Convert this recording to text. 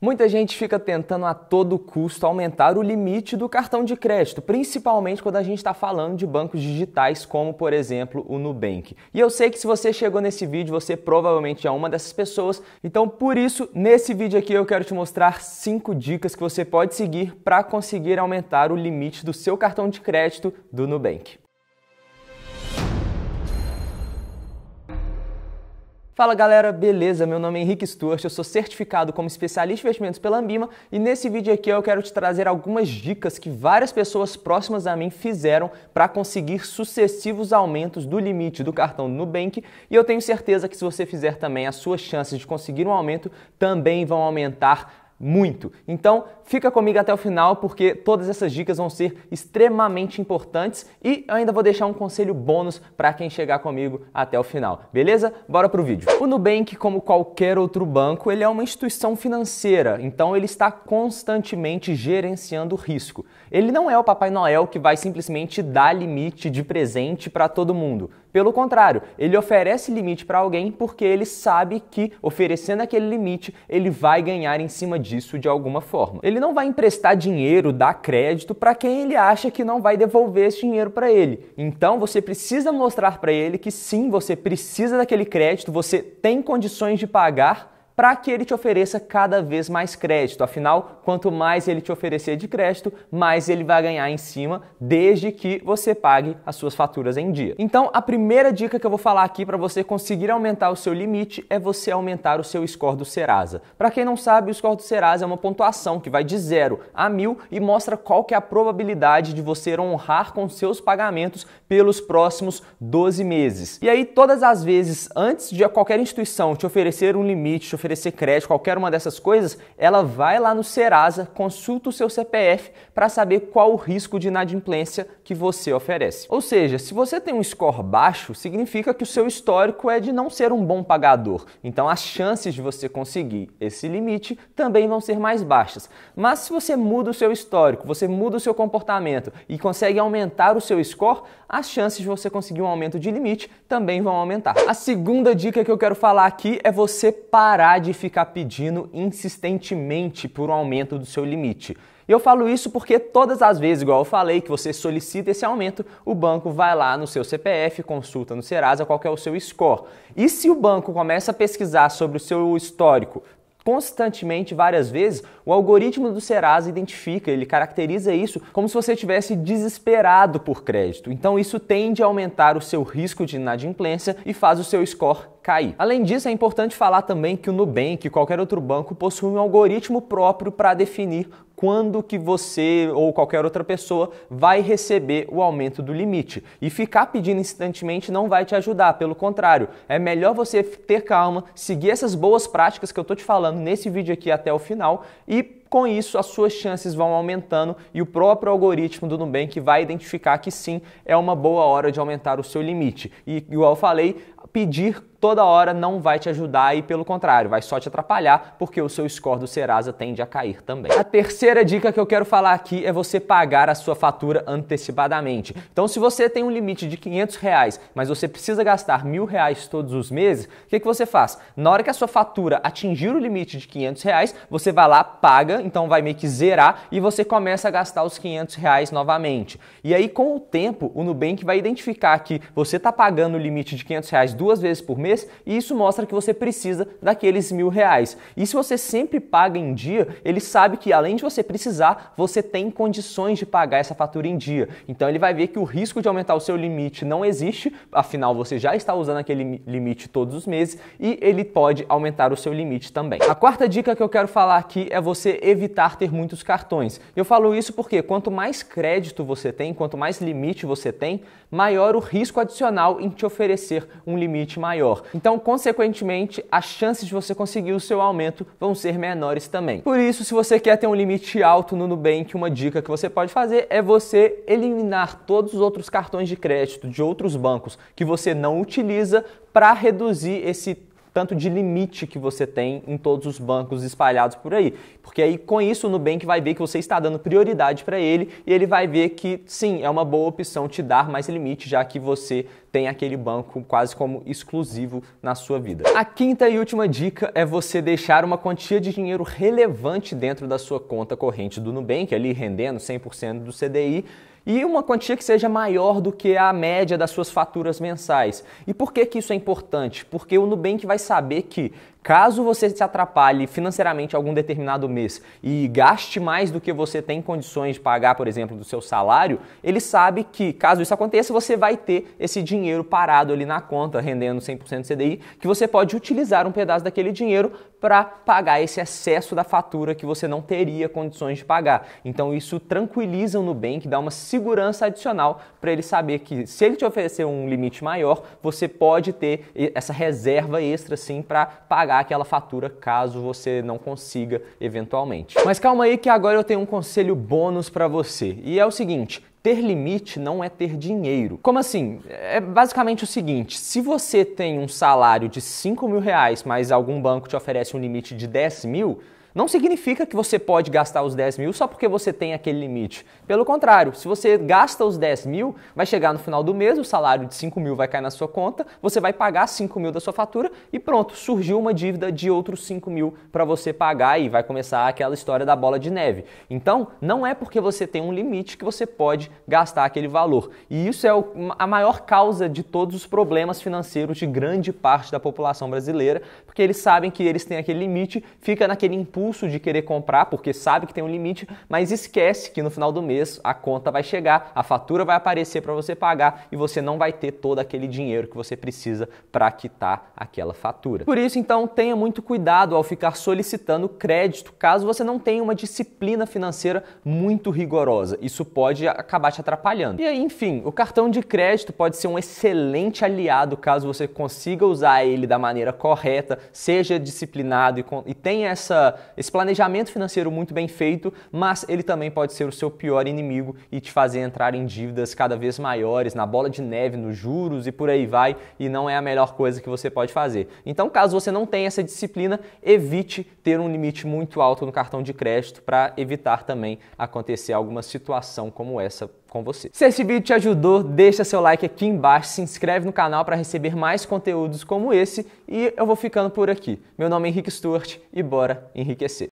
Muita gente fica tentando a todo custo aumentar o limite do cartão de crédito, principalmente quando a gente está falando de bancos digitais como, por exemplo, o Nubank. E eu sei que se você chegou nesse vídeo, você provavelmente é uma dessas pessoas, então por isso, nesse vídeo aqui eu quero te mostrar 5 dicas que você pode seguir para conseguir aumentar o limite do seu cartão de crédito do Nubank. Fala galera, beleza? Meu nome é Henrique Stuart, eu sou certificado como especialista em investimentos pela Ambima e nesse vídeo aqui eu quero te trazer algumas dicas que várias pessoas próximas a mim fizeram para conseguir sucessivos aumentos do limite do cartão Nubank e eu tenho certeza que se você fizer também, as suas chances de conseguir um aumento também vão aumentar muito. Então, fica comigo até o final porque todas essas dicas vão ser extremamente importantes e eu ainda vou deixar um conselho bônus para quem chegar comigo até o final. Beleza? Bora pro vídeo. O Nubank, como qualquer outro banco, ele é uma instituição financeira, então ele está constantemente gerenciando risco. Ele não é o Papai Noel que vai simplesmente dar limite de presente para todo mundo. Pelo contrário, ele oferece limite para alguém porque ele sabe que oferecendo aquele limite, ele vai ganhar em cima disso de alguma forma. Ele não vai emprestar dinheiro, dar crédito para quem ele acha que não vai devolver esse dinheiro para ele. Então você precisa mostrar para ele que sim, você precisa daquele crédito, você tem condições de pagar para que ele te ofereça cada vez mais crédito. Afinal, quanto mais ele te oferecer de crédito, mais ele vai ganhar em cima, desde que você pague as suas faturas em dia. Então, a primeira dica que eu vou falar aqui para você conseguir aumentar o seu limite é você aumentar o seu score do Serasa. Para quem não sabe, o score do Serasa é uma pontuação que vai de 0 a 1000 e mostra qual que é a probabilidade de você honrar com seus pagamentos pelos próximos 12 meses. E aí, todas as vezes, antes de qualquer instituição te oferecer um limite, te oferecer crédito, qualquer uma dessas coisas, ela vai lá no Serasa, consulta o seu CPF para saber qual o risco de inadimplência que você oferece. Ou seja, se você tem um score baixo, significa que o seu histórico é de não ser um bom pagador. Então, as chances de você conseguir esse limite também vão ser mais baixas. Mas se você muda o seu histórico, você muda o seu comportamento e consegue aumentar o seu score, a as chances de você conseguir um aumento de limite também vão aumentar. A segunda dica que eu quero falar aqui é você parar de ficar pedindo insistentemente por um aumento do seu limite. E eu falo isso porque todas as vezes, igual eu falei, que você solicita esse aumento, o banco vai lá no seu CPF, consulta no Serasa qual é o seu score. E se o banco começa a pesquisar sobre o seu histórico, constantemente, várias vezes, o algoritmo do Serasa identifica, ele caracteriza isso como se você tivesse desesperado por crédito. Então isso tende a aumentar o seu risco de inadimplência e faz o seu score cair. Além disso, é importante falar também que o Nubank e qualquer outro banco possui um algoritmo próprio para definir quando que você ou qualquer outra pessoa vai receber o aumento do limite. E ficar pedindo instantemente não vai te ajudar, pelo contrário, é melhor você ter calma, seguir essas boas práticas que eu tô te falando nesse vídeo aqui até o final e com isso as suas chances vão aumentando e o próprio algoritmo do Nubank vai identificar que sim, é uma boa hora de aumentar o seu limite. E igual eu falei, pedir toda hora não vai te ajudar e pelo contrário, vai só te atrapalhar porque o seu score do Serasa tende a cair também. A terceira dica que eu quero falar aqui é você pagar a sua fatura antecipadamente. Então se você tem um limite de 500 reais, mas você precisa gastar mil reais todos os meses, o que, que você faz? Na hora que a sua fatura atingir o limite de 500 reais, você vai lá, paga então vai meio que zerar e você começa a gastar os 500 reais novamente. E aí com o tempo o Nubank vai identificar que você está pagando o limite de 500 reais duas vezes por mês e isso mostra que você precisa daqueles mil reais. E se você sempre paga em dia, ele sabe que além de você precisar, você tem condições de pagar essa fatura em dia. Então ele vai ver que o risco de aumentar o seu limite não existe, afinal você já está usando aquele limite todos os meses e ele pode aumentar o seu limite também. A quarta dica que eu quero falar aqui é você evitar ter muitos cartões. Eu falo isso porque quanto mais crédito você tem, quanto mais limite você tem, maior o risco adicional em te oferecer um limite maior. Então, consequentemente, as chances de você conseguir o seu aumento vão ser menores também. Por isso, se você quer ter um limite alto no Nubank, uma dica que você pode fazer é você eliminar todos os outros cartões de crédito de outros bancos que você não utiliza para reduzir esse tanto de limite que você tem em todos os bancos espalhados por aí. Porque aí com isso o Nubank vai ver que você está dando prioridade para ele e ele vai ver que sim, é uma boa opção te dar mais limite, já que você tem aquele banco quase como exclusivo na sua vida. A quinta e última dica é você deixar uma quantia de dinheiro relevante dentro da sua conta corrente do Nubank, ali rendendo 100% do CDI, e uma quantia que seja maior do que a média das suas faturas mensais. E por que, que isso é importante? Porque o Nubank vai saber que Caso você se atrapalhe financeiramente algum determinado mês e gaste mais do que você tem condições de pagar, por exemplo, do seu salário, ele sabe que caso isso aconteça, você vai ter esse dinheiro parado ali na conta, rendendo 100% CDI, que você pode utilizar um pedaço daquele dinheiro para pagar esse excesso da fatura que você não teria condições de pagar. Então isso tranquiliza o Nubank, dá uma segurança adicional para ele saber que se ele te oferecer um limite maior, você pode ter essa reserva extra sim para pagar pagar aquela fatura caso você não consiga eventualmente. Mas calma aí que agora eu tenho um conselho bônus para você. E é o seguinte, ter limite não é ter dinheiro. Como assim? É basicamente o seguinte: se você tem um salário de 5 mil reais, mas algum banco te oferece um limite de 10 mil, não significa que você pode gastar os 10 mil só porque você tem aquele limite. Pelo contrário, se você gasta os 10 mil, vai chegar no final do mês, o salário de 5 mil vai cair na sua conta, você vai pagar 5 mil da sua fatura e pronto, surgiu uma dívida de outros 5 mil para você pagar e vai começar aquela história da bola de neve. Então, não é porque você tem um limite que você pode gastar aquele valor. E isso é a maior causa de todos os problemas financeiros de grande parte da população brasileira, porque eles sabem que eles têm aquele limite, fica naquele impulso impulso de querer comprar porque sabe que tem um limite, mas esquece que no final do mês a conta vai chegar, a fatura vai aparecer para você pagar e você não vai ter todo aquele dinheiro que você precisa para quitar aquela fatura. Por isso, então, tenha muito cuidado ao ficar solicitando crédito caso você não tenha uma disciplina financeira muito rigorosa. Isso pode acabar te atrapalhando. E aí, enfim, o cartão de crédito pode ser um excelente aliado caso você consiga usar ele da maneira correta, seja disciplinado e, e tenha essa, esse planejamento financeiro muito bem feito, mas ele também pode ser o seu pior inimigo e te fazer entrar em dívidas cada vez maiores, na bola de neve, nos juros e por aí vai, e não é a melhor coisa que você pode fazer. Então, caso você não tenha essa disciplina, evite ter um limite muito alto no cartão de crédito para evitar também acontecer alguma situação como essa com você. Se esse vídeo te ajudou, deixa seu like aqui embaixo, se inscreve no canal para receber mais conteúdos como esse e eu vou ficando por aqui. Meu nome é Henrique Stuart e bora enriquecer.